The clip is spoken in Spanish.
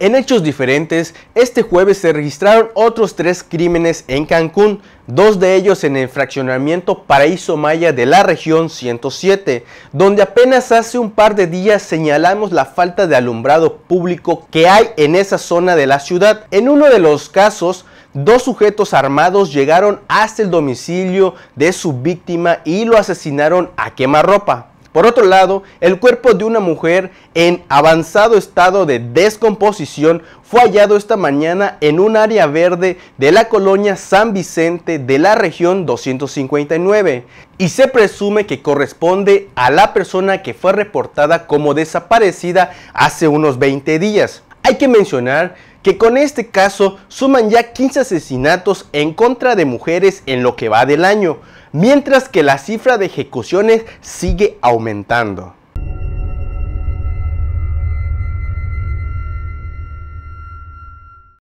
En hechos diferentes, este jueves se registraron otros tres crímenes en Cancún, dos de ellos en el fraccionamiento Paraíso Maya de la región 107, donde apenas hace un par de días señalamos la falta de alumbrado público que hay en esa zona de la ciudad. En uno de los casos, dos sujetos armados llegaron hasta el domicilio de su víctima y lo asesinaron a quemarropa. Por otro lado, el cuerpo de una mujer en avanzado estado de descomposición fue hallado esta mañana en un área verde de la colonia San Vicente de la región 259 y se presume que corresponde a la persona que fue reportada como desaparecida hace unos 20 días. Hay que mencionar que con este caso suman ya 15 asesinatos en contra de mujeres en lo que va del año, mientras que la cifra de ejecuciones sigue aumentando.